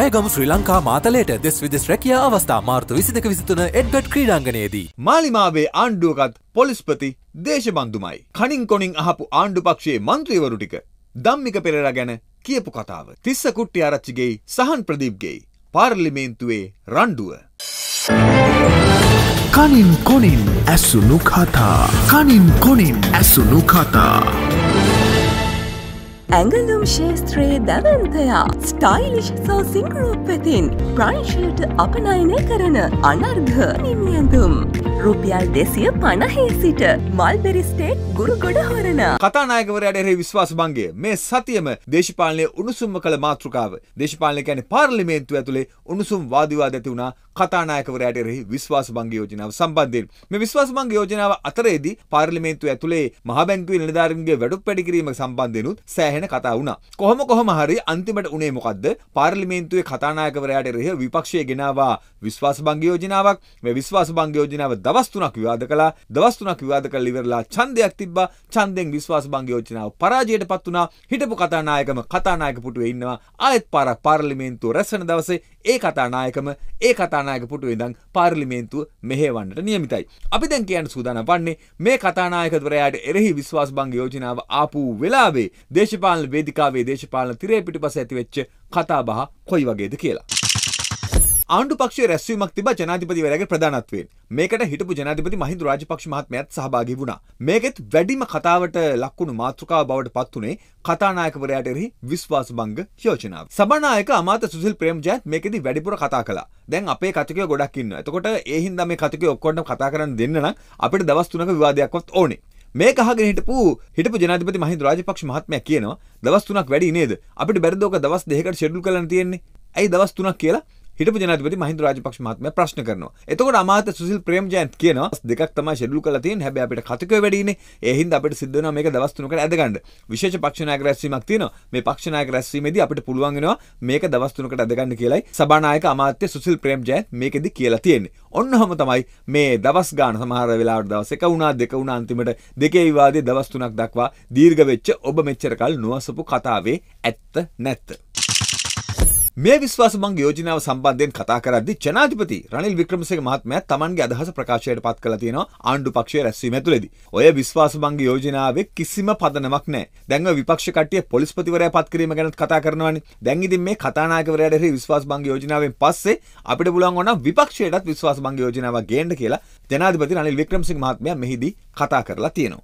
ඇයගම ශ්‍රී ලංකා මාතලයට දෙස් විදෙස් රැකිය අවස්ථා මාර්තු විසිදක විසිතුන එඩ්ගට් ක්‍රීඩාංගනයේදී. මාලිමාවේ ආණ්ඩුවකත් පොලිස්පති දේශබන්දුමයි. කනින් කොනින් අහපු ආණ්ඩුපක්ෂයේ මන්ත්‍රීවරු ටික දම්මික පෙරර ගැන කියපු කතාව. තිස්ස කුට්ටි ආරච්චිගේ සහන් ප්‍රදීප්ගේ පාර්ලිමේන්තුවේ රණ්ඩුව. කනින් කොනින් ඇසුණු කතා. කනින් කොනින් ඇසුණු කතා. ඇඟලුම් ශේස්ත්‍රයේ දැවන්තයා ස්ටයිලිෂ් සෝ සිංගරූප් වෙතින් ප්‍රංශයට අපනයනය කරන අනර්ඝ නිමියඳුම් රුපියල් දෙසිය පණහේ සිට මල්බෙරිස්ටේට් ගුරුගොඩ හොරණ කතානායකවරයට එරෙහි විශ්වාස භංගය මේ සතියම දේශපාලනය උණුසුම්ම කළ මාතෘකාව දේශපාලනය කියන්නේ පාර්ලිමේන්තුව ඇතුලේ උණුසුම් වාදිවාද ඇති වුණා කතානායකවරයට එරෙහි විශ්වාස භංග යෝජනාව සම්බන්ධයෙන් මේ විශ්වාස භංග යෝජනාව අතරේදී පාර්ලිමේන්තුව ඇතුලේ මහ බැංකුවේ නිලධාරීන්ගේ වැඩුප් වැඩි කිරීම සම්බන්ධෙනුත් සෑහෙන කතා වුණා කොහොම කොහොම හරි අන්තිමට උනේ මොකද්ද පාර්ලිමේන්තුවේ කතානායකවරයට එරෙහි විපක්ෂය ගෙනාවා විශ්වාස භංග යෝජනාවක් මේ විශ්වාස භංග යෝජනාව දවස් තුනක් විවාද කළා. දවස් තුනක් විවාද කරලා ඉවරලා ඡන්දයක් තිබ්බා. ඡන්දෙන් විශ්වාස භංග යෝජනාව පරාජයටපත් වුණා. හිටපු කතානායකම කතානායක පුටුවේ ඉන්නවා. ආයෙත් පාරක් පාර්ලිමේන්තුව රැස්වෙන දවසේ ඒ කතානායකම ඒ කතානායක පුටුවේ ඉඳන් පාර්ලිමේන්තුව මෙහෙවන්නට නියමිතයි. අපි දැන් කියන්න සූදානම් වන්නේ මේ කතානායකවරයාට එරෙහි විශ්වාස භංග යෝජනාව ආපු වෙලාවේ දේශපාලන වේදිකාවේ දේශපාලන තිරේ පිටිපස ඇතිවෙච්ච කතාබහ කොයි වගේද කියලා. ආණ්ඩු පක්ෂයේ රැස්වීමක් තිබා ජනාධිපතිවරයාගේ ප්‍රධානත්වයෙන්. මේකට හිටපු ජනාධිපති මහින්ද රාජපක්ෂ මහත්මයාත් සහභාගී වුණා. මේකෙත් වැඩිම කතාවට ලක්වුණු මාතෘකාව බවට පත් වුණේ කතානායකවරයාට එරෙහි විශ්වාසභංග යෝජනාව. සභානායක අමාත්‍ය සුසිල් ප්‍රේමජයන්ත් මේකෙදි වැඩිපුර කතා කළා. දැන් අපේ කතිකයෝ ගොඩක් ඉන්නවා. එතකොට ඒ හින්දා මේ කතිකයෝ ඔක්කොටම කතා කරන්න දෙන්න නම් අපිට දවස් 3ක විවාදයක්වත් ඕනේ. මේ කහගෙන හිටපු හිටපු ජනාධිපති මහින්ද රාජපක්ෂ මහත්මයා කියනවා දවස් 3ක් වැඩි නේද? අපිට බැරිද ඔක දවස් 2කට ෂෙඩියුල් කරන්න තියෙන්නේ. ඇයි දවස් 3ක් කියලා හිටපු ජනාධිපති මහින්ද රාජපක්ෂ මහත්මයා ප්‍රශ්න කරනවා. එතකොට අමාත්‍ය සුසිල් ප්‍රේමජයන්ත් කියනවා දෙකක් තමයි ෂෙඩියුල් කරලා තියෙන්නේ. හැබැයි අපිට කතිකය වැඩි ඉන්නේ. ඒ හින්දා අපිට සිද්ධ වෙනවා මේක දවස් තුනකට ඇදගන්න. විශේෂ පක්ෂ නායක රැස්වීමක් තියෙනවා. මේ පක්ෂ නායක රැස්වීමේදී අපිට පුළුවන් වෙනවා මේක දවස් තුනකට ඇදගන්න කියලයි සභානායක අමාත්‍ය සුසිල් ප්‍රේමජයන්ත් මේකෙදි කියලා තියෙන්නේ. ඔන්නහම තමයි මේ දවස් ගාන සමහර වෙලාවට දවස් එක වුණා දෙක වුණා අන්තිමට දෙකේ විවාදයේ දවස් තුනක් දක්වා දීර්ඝ වෙච්ච ඔබ මෙච්චර කල් නොඅසපු කතාවේ ඇත්ත නැත්ත මේ විශ්වාස බංග යෝජනාව සම්බන්ධයෙන් කතා කරද්දී ජනාධිපති රනිල් වික්‍රමසිංහ මහත්මයා තමන්ගේ අදහස ප්‍රකාශයට පත් කළා තියෙනවා ආණ්ඩු පක්ෂයේ රැස්වීම ඇතුළේදී. ඔය විශ්වාස බංග යෝජනාවේ කිසිම පදනමක් නැහැ. දැන් ඔය විපක්ෂ කට්ටිය පොලිස්පතිවරයා පත් කිරීම ගැන කතා කරනවානේ. දැන් ඉතින් මේ කතානායකවරයාට හරි විශ්වාස බංග යෝජනාවෙන් පස්සේ අපිට පුළුවන් වුණා විපක්ෂයටත් විශ්වාස බංග යෝජනාවක් ගේන්න කියලා ජනාධිපති රනිල් වික්‍රමසිංහ මහත්මයා මෙහිදී කතා කරලා තියෙනවා.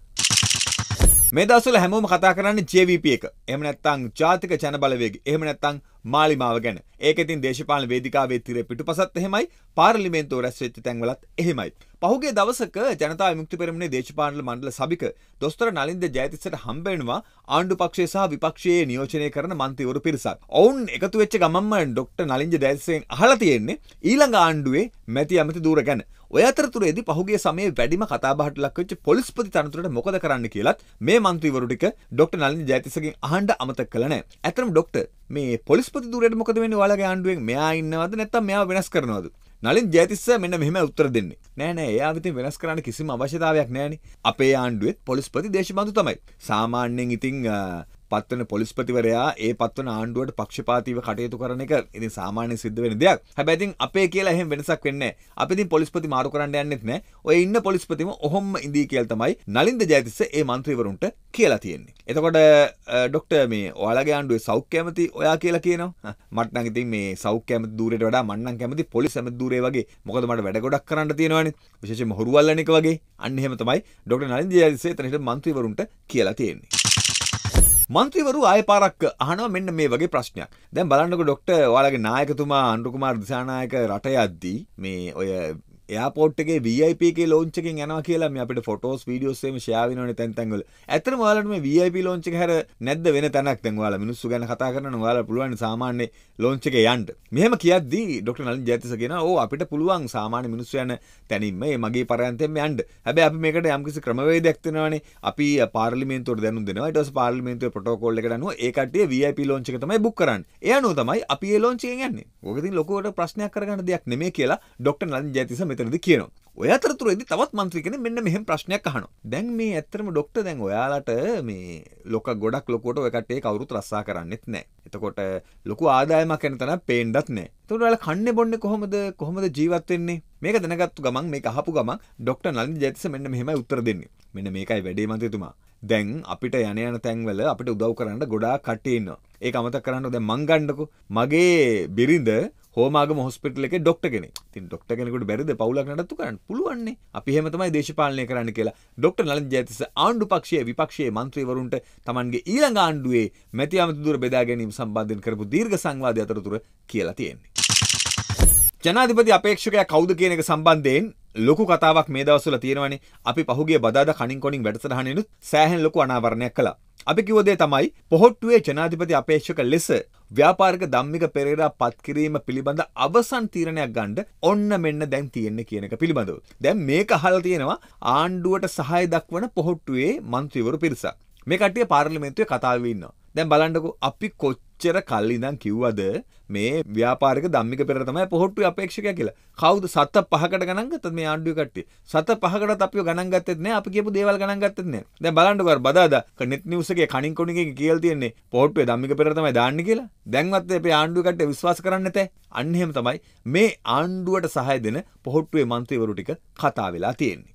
මේ දවස්වල හැමෝම කතා කරන්නේ JVP එක. එහෙම නැත්නම් ජාතික ජනබලවේගය. එහෙම නැත්නම් මාලිමාව ගැන. ඒක ඉතින් දේශපාලන වේදිකාවේ තිරේ පිටුපසත් එහෙමයි පාර්ලිමේන්තු රැස්වෙච්ච තැන්වලත් එහෙමයි. පහුගේ දවසක ජනතා විමුක්ති පෙරමුණේ දේශපාලන මණ්ඩල සභික දොස්තර නලින්ද ජයතිස්සට හම්බෙනවා ආණ්ඩු පක්ෂය සහ විපක්ෂයේ නියෝජනය කරන මන්ත්‍රීවරු පිරිසක්. ඔවුන් එකතු වෙච්ච ගමන්ම ඩොක්ටර් නලින්ද ජයතිස්සෙන් අහලා තියෙන්නේ ඊළඟ ආණ්ඩුවේ මැති ඇමති දූර ගැන. ඔය අතරතුරේදී පහුගේ සමයේ වැඩිම කතාබහට ලක් වෙච්ච පොලිස්පති තනතුරට මොකද කරන්න කියලත් මේ මන්ත්‍රීවරු ටික ඩොක්ටර් නලින්ද ජයතිස්සගෙන් අහන්න අමතක කළ නැහැ. ඇත්තටම ඩොක්ටර් මේ පොලිස්පති දූරයට මොකද වෙන්නේ ඔයාලගේ ආණ්ඩුවෙන් මෙයා ඉන්නවද නැත්නම් මෙයා වෙනස් කරනවද? නලින් ජයතිස්ස මෙන්න මෙහෙම උත්තර දෙන්නේ. නෑ නෑ එයා ඉතින් වෙනස් කරන්න කිසිම අවශ්‍යතාවයක් නෑනේ. අපේ ආණ්ඩුවෙත් පොලිස්පති දේශබන්දු තමයි. සාමාන්‍යයෙන් ඉතින් පත්වන පොලිස්පතිවරයා ඒ පත්වන ආණ්ඩුවට පක්ෂපාතිව කටයුතු කරන එක ඉතින් සාමාන්‍ය සිද්ධ වෙන දෙයක්. හැබැයි ඉතින් අපේ කියලා එහෙම වෙනසක් වෙන්නේ නැහැ. අපි ඉතින් පොලිස්පති මාරු කරන්න යන්නෙත් නැහැ. ඔය ඉන්න පොලිස්පතිම ඔහොම ඉඳී කියලා තමයි නලින්ද ජයතිස්ස ඒ മന്ത്രിවරුන්ට කියලා තියෙන්නේ. එතකොට ડોක්ටර් මේ ඔයාලගේ ආණ්ඩුවේ සෞඛ්‍ය ඇමති ඔයා කියලා කියනවා. මට නම් ඉතින් මේ සෞඛ්‍ය ඇමති দূරේට වඩා මං නම් කැමති පොලිස් ඇමති দূරේ වගේ. මොකද මට වැඩ ගොඩක් කරන්න තියෙනවානේ. විශේෂයෙන්ම හොරුවල්ලන එක වගේ. අන්න එහෙම තමයි ડોක්ටර් නලින්ද ජයතිස්ස එතනට മന്ത്രിවරුන්ට කියලා තියෙන්නේ. මන්ත්‍රීවරු ආය පාරක් අහනවා මෙන්න මේ වගේ ප්‍රශ්නයක්. දැන් බලන්නකො ડોක්ටර් ඔයාලගේ නායකතුමා අනුර කුමාර දිසානායක රට යද්දී මේ ඔය එයාපෝට්ගේ වIP ලෝචක යනවා කියලා මේ අපට ෆොටෝස් වීඩියෝස්ේම ශයාාවනන තැන්තැන්ගල ඇතර වාලටම වIP ලෝචක හැර නැද වෙන තැනක් තැන්වාල මිනිස්සු ගැන කතා කරන වාල පුළුවන් සාමාන්‍ය ලෝංචක යන්ට මෙහම කියද ඩොක් නල් ජැතිසගෙන ඕ අපිට පුළුවන් සාමාන්‍ය මිනිස්සු යන තැනින්ම මගේ පරයන්තෙම යන්ඩ හැබ අපි මේකට යම්කිසි ක්‍රමවේ දක්තිනවානේ අපි පාර්ලිමෙන්තුර දැනු දෙනවටස් පාර්ලිමෙන්තුව පොටෝකොල්ල කරන ඒකටේ වIP ලෝචක තමයි බුක්කරන්න එයනු තමයි අපි ලෝචය ගන්නේ ගොකතින් ලොකෝට ප්‍රශ්නයක් කරගන්න දෙයක් නෙමේ කියලා ඩොක්ට නල් ජැතිසම මෙතනද කියනවා. ඔය අතරතුරේදී තවත් മന്ത്രി කෙනෙක් මෙන්න මෙහෙම ප්‍රශ්නයක් අහනවා. දැන් මේ ඇත්තටම ડોක්ටර් දැන් ඔයාලට මේ ලොක ගොඩක් ලොකුවට ඔය කට්ටිය කවුරුත් රස්සා කරන්නෙත් නැහැ. එතකොට ලොකු ආදායමක් වෙන තැන පේන්නත් නැහැ. එතකොට ඔයාලා කන්නේ බොන්නේ කොහොමද කොහොමද ජීවත් වෙන්නේ? මේක දැනගත්තු ගමන් මේක අහපු ගමන් ડોක්ටර් නලින් ජයතිස මෙන්න මෙහෙමයි උත්තර දෙන්නේ. මෙන්න මේකයි වැඩේ මන්ත්‍රීතුමා. දැන් අපිට යන යන තැන්වල අපිට උදව් කරන්න ගොඩාක් කට්ටිය ඉන්නවා. ඒක අමතක කරන්න දැන් මං ගන්නකො. මගේ බිරිඳ හෝමාගම හොස්පිටල් එකේ ડોක්ටර් කෙනෙක්. ඉතින් ડોක්ටර් කෙනෙකුට බැරිද පවුලක් නඩත්තු කරන්න? පුළුවන්නේ. අපි එහෙම තමයි දේශපාලනය කරන්න කියලා. ડોක්ටර් නලින් ජයතිස්ස ආණ්ඩු පක්ෂයේ විපක්ෂයේ മന്ത്രിවරුන්ට තමන්ගේ ඊළඟ ආණ්ඩුවේ මැති අමතු දුර බෙදා ගැනීම සම්බන්ධයෙන් කරපු දීර්ඝ සංවාදය අතරතුර කියලා තියෙන්නේ. ජනාධිපති අපේක්ෂකයා කවුද කියන එක සම්බන්ධයෙන් ලොකු කතාවක් මේ දවස්වල තියෙනවනේ අපි පහුගිය බදාදා කණින් කොණින් වැඩසටහනෙනුත් සෑහෙන ලොකු අනාවරණයක් කළා. අපි කිව්ව දේ තමයි පොහොට්ටුවේ ජනාධිපති අපේක්ෂක ලෙස ව්‍යාපාරික ධම්මික පෙරේරා පත් කිරීම පිළිබඳ අවසන් තීරණයක් ගන්න ඔන්න මෙන්න දැන් තියෙන්නේ කියන එක පිළිබඳව. දැන් මේක අහලා තියෙනවා ආණ්ඩුවට සහාය දක්වන පොහොට්ටුවේ മന്ത്രിවරු පිරිසක්. මේ කට්ටිය පාර්ලිමේන්තුවේ කතා වෙලා ඉන්නවා. දැන් බලන්නකෝ අපි කොච්චර කොච්චර කල් ඉඳන් කිව්වද මේ ව්‍යාපාරික ධම්මික පෙරේර තමයි පොහොට්ටු අපේක්ෂකයා කියලා. කවුද සත පහකට ගණන් ගත්තද මේ ආණ්ඩුවේ කට්ටිය? සත පහකටත් අපිව ගණන් ගත්තෙත් නෑ. අපි කියපු දේවල් ගණන් ගත්තෙත් නෑ. දැන් බලන්නකෝ අර බදාදා net news එකේ කණින් කොණිකෙන් කියලා තියෙන්නේ පොහොට්ටුවේ ධම්මික පෙරේර තමයි දාන්නේ කියලා. දැන්වත් අපේ ආණ්ඩුවේ කට්ටිය විශ්වාස කරන්නේ නැතේ. අන්න එහෙම තමයි මේ ආණ්ඩුවට සහාය දෙන පොහොට්ටුවේ മന്ത്രിවරු ටික කතා වෙලා තියෙන්නේ.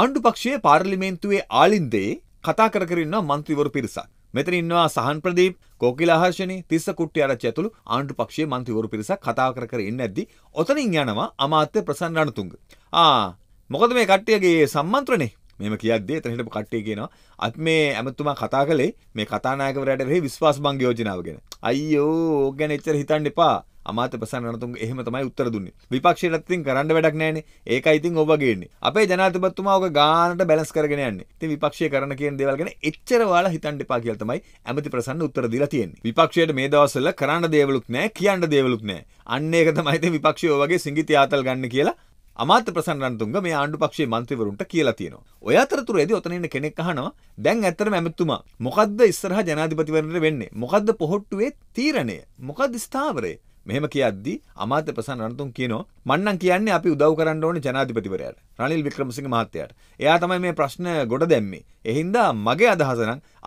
ආණ්ඩු පක්ෂයේ පාර්ලිමේන්තුවේ ආලින්දේ කතා කර කර ඉන්නවා മന്ത്രിවරු පිරිසක්. මෙතන ඉන්නවා සහන් ප්‍රදීප්, කෝකිලා හර්ෂණී, තිස්ස කුට්ටිආරච්චි ඇතුළු ආණ්ඩු පක්ෂයේ മന്ത്രിවරු පිරිසක් කතා කර කර ඉන්නේ නැද්දි ඔතනින් යනවා අමාත්‍ය ප්‍රසන්න රණතුංග. ආ මොකද මේ කට්ටියගේ සම්මන්ත්‍රණේ? මෙහෙම කියද්දී එතන හිටපු කට්ටිය කියනවා අත් මේ ඇමතුමා කතා කළේ මේ කතානායකවරයාට වෙහි විශ්වාස භංග යෝජනාව ගැන. අයියෝ ඕක ගැන එච්චර හිතන්න එපා. අමාත්‍ය ප්‍රසන්න රණතුංග එහෙම තමයි උත්තර දුන්නේ. විපක්ෂයටත් ඉතින් කරන්න වැඩක් නැහැනේ. ඒකයි ඉතින් ඔබ ගේන්නේ. අපේ ජනාධිපතිතුමා ඔක ගානට බැලන්ස් කරගෙන යන්නේ. ඉතින් විපක්ෂය කරන කියන දේවල් ගැන එච්චර ඔයාලා හිතන්න එපා කියලා තමයි ඇමති ප්‍රසන්න උත්තර දීලා තියෙන්නේ. විපක්ෂයට මේ දවස්වල කරන්න දේවලුත් නැහැ, කියන්න දේවලුත් නැහැ. අන්න ඒක තමයි ඉතින් විපක්ෂය ඔය වගේ සිඟිති ආතල් ගන්න කියලා අමාත්‍ය ප්‍රසන්න රණතුංග මේ ආණ්ඩු පක්ෂයේ මන්ත්‍රීවරුන්ට කියලා තියෙනවා. ඔය අතරතුරේදී ඔතන ඉන්න කෙනෙක් අහනවා දැන් ඇත්තටම ඇමතුමා මොකද්ද ඉස්සරහා ජනාධිපතිවරණයට වෙන්නේ? මොකද්ද පොහොට්ටුවේ තීරණය? මොකද්ද ස්ථාවරය? මෙහෙම කියද්දි අමාත්‍ය ප්‍රසන්න රණතුංග කියනවා මන්නම් කියන්නේ අපි උදව් කරන්න ඕනේ ජනාධිපතිවරයාට රනිල් වික්‍රමසිංහ මහත්තයාට. එයා තමයි මේ ප්‍රශ්න ගොඩ දැම්මේ. එහින්දා මගේ අදහස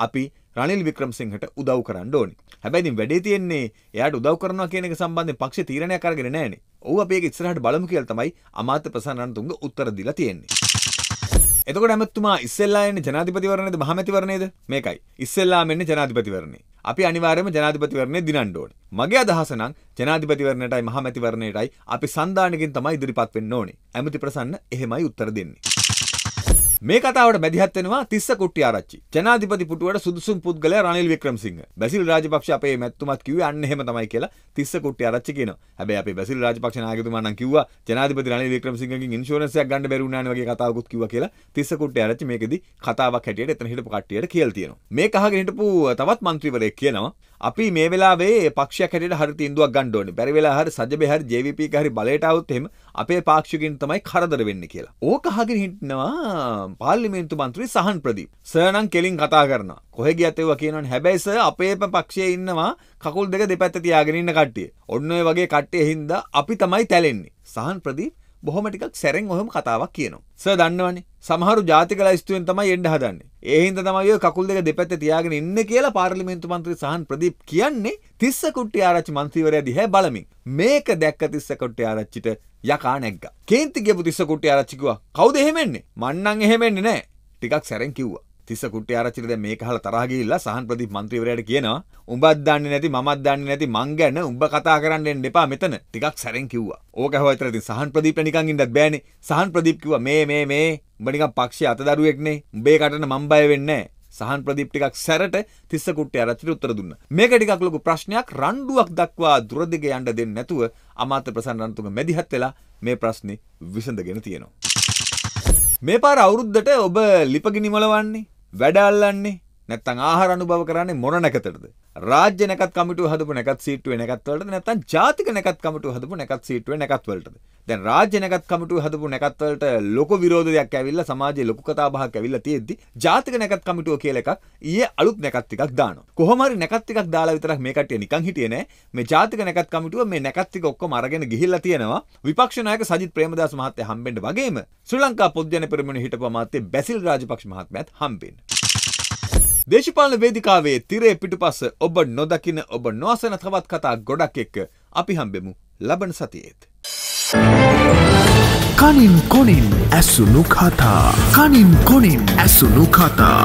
අපි රනිල් වික්‍රමසිංහට උදව් කරන්න ඕනේ. හැබැයි ඉතින් වැඩේ තියෙන්නේ එයාට උදව් කරනවා කියන එක සම්බන්ධයෙන් පක්ෂේ තීරණයක් අරගෙන නැහැනේ. ඔව් අපි ඒක ඉස්සරහට බලමු කියලා තමයි අමාත්‍ය ප්‍රසන්න රණතුංග උත්තර දීලා තියෙන්නේ. එතකොට ඇමතුමා ඉස්සෙල්ලා එන්නේ ජනාධිපතිවරණයද මහමැතිවරණයද මේකයි ඉස්සෙල්ලාම එන්නේ ජනාධිපතිවරණේ අපි අනිවාර්යයෙන්ම ජනාධිපතිවරණය දිනන්න ඕනේ මගේ අදහස නම් ජනාධිපතිවරණයටයි මහමැතිවරණයටයි අපි සන්දානකින් තමයි ඉදිරිපත් වෙන්න ඕනේ ඇමති ප්‍රසන්න එහෙමයි උත්තර දෙන්නේ මේ කතාවට මැදිහත් වෙනවා තිස්ස කුට්ටිආරච්චි. ජනාධිපති පුටුවට සුදුසුම් පුද්ගලයා රනිල් වික්‍රමසිංහ. බැසිල් රාජපක්ෂ අපේ මැතිතුමත් කිව්වේ අන්න එහෙම තමයි කියලා තිස්ස කුට්ටිආරච්චි කියනවා. හැබැයි අපේ බැසිල් රාජපක්ෂ නායකතුමා නම් කිව්වා ජනාධිපති රනිල් වික්‍රමසිංහගෙන් ඉන්ෂුරන්ස් එකක් ගන්න බැරි වුණානේ වගේ කතාවකුත් කිව්වා කියලා තිස්ස කුට්ටිආරච්චි මේකෙදි කතාවක් හැටියට එතන හිටපු කට්ටියට කියලා තියෙනවා. මේක අහගෙන හිටපු තවත් മന്ത്രിවරයෙක් කියනවා අපි මේ වෙලාවේ පක්ෂයක් හැටියට හරි තීන්දුවක් ගන්න ඕනේ. බැරි වෙලා හරි සජබේ හරි JVP එක හරි බලයට આવුත් එහෙම අපේ පාක්ෂිකින් තමයි කරදර වෙන්නේ කියලා. ඕක අහගෙන හිටනවා පාර්ලිමේන්තු මන්ත්‍රී සහන් ප්‍රදීප්. සර් නම් කෙලින් කතා කරනවා. කොහෙ ගියත් ඒවා කියනවනේ. හැබැයි සර් අපේම පක්ෂයේ ඉන්නවා කකුල් දෙක දෙපැත්ත තියාගෙන ඉන්න කට්ටිය. ඔන්න ඔය වගේ කට්ටිය හින්දා අපි තමයි තැලෙන්නේ. සහන් ප්‍රදීප් බොහොම ටිකක් සැරෙන් ඔහොම කතාවක් කියනවා. සර් දන්නවනේ. සමහරු ජාතික ලයිස්තුවෙන් තමයි එන්න හදන්නේ. ඒ හින්දා තමයි ඔය කකුල් දෙක දෙපැත්තේ තියාගෙන ඉන්නේ කියලා පාර්ලිමේන්තු මන්ත්‍රී සහන් ප්‍රදීප් කියන්නේ තිස්ස කුට්ටි ආරච්චි මන්ත්‍රීවරයා දිහා බලමින්. මේක දැක්ක තිස්ස කුට්ටි ආරච්චිට යකා නැග්ගා. කේන්ති ගියපු තිස්ස කුට්ටි ආරච්චි කිව්වා කවුද එහෙම එන්නේ? මන්නම් එහෙම එන්නේ නැහැ. ටිකක් සැරෙන් කිව්වා. තිස්ස කුට්ටේ ආරච්චිට දැන් මේක අහලා තරහ ගිහිල්ලා සහන් ප්‍රදීප් മന്ത്രിවරයාට කියනවා උඹත් දන්නේ නැති මමත් දන්නේ නැති මං ගැන උඹ කතා කරන්න එන්න එපා මෙතන ටිකක් සැරෙන් කිව්වා. ඕක ඇහුවා විතර ඉතින් සහන් ප්‍රදීප්ට නිකන් ඉන්නත් බෑනේ. සහන් ප්‍රදීප් කිව්වා මේ මේ මේ උඹ නිකන් පක්ෂයේ අතදරුවෙක්නේ. උඹේ කටන මං බය වෙන්නේ නැහැ. සහන් ප්‍රදීප් ටිකක් සැරට තිස්ස කුට්ටේ ආරච්චිට උත්තර දුන්නා. මේක ටිකක් ලොකු ප්‍රශ්නයක් රණ්ඩුවක් දක්වා දුර දිග යන්න දෙන්නේ නැතුව අමාත්‍ය ප්‍රසන්න රණතුංග මැදිහත් වෙලා මේ ප්‍රශ්නේ විසඳගෙන තියෙනවා. මේ පාර අවුරුද්දට ඔබ ලිපගිනි මොලවන්නේ වැඩ අල්ලන්නේ නැත්තං ආහාර අනුභව කරන්නේ මොන නැකතටද? රාජ්‍ය නැකත් කමිටුව හදපු නැකත් සීට්ටුවේ නැකත් වලටද නැත්තම් ජාතික නැකත් කමිටුව හදපු නැකත් සීට්ටුවේ නැකත් වලටද? දැන් රාජ්‍ය නැකත් කමිටුව හදපු නැකත් වලට ලොකු විරෝධයක් ඇවිල්ලා සමාජයේ ලොකු කතා බහක් ඇවිල්ලා තියෙද්දි ජාතික නැකත් කමිටුව කියලා එකක් ඊයේ අලුත් නැකත් ටිකක් දානවා. කොහොම හරි නැකත් ටිකක් දාලා විතරක් මේ කට්ටිය නිකන් හිටියේ නෑ. මේ ජාතික නැකත් කමිටුව මේ නැකත් ටික ඔක්කොම අරගෙන ගිහිල්ලා තියෙනවා. විපක්ෂ නායක සජිත් ප්‍රේමදාස මහත්තයා හම්බෙන්න වගේම ශ්‍රී ලංකා පොත් ජන පෙරමුණ හිටපු අමාත්‍ය බැසිල් රාජපක්ෂ මහත්මයාත් හම්බෙන්න. දේශපාලන වේදිකාවේ තිරේ පිටුපස ඔබ නොදකින ඔබ නොසන තවත් කතා ගොඩක් එක්ක අපි හම්බෙමු ලබන සතියේත්. කනින් කොනින් ඇසුණු කතා කනින් කොනින් ඇසුණු කතා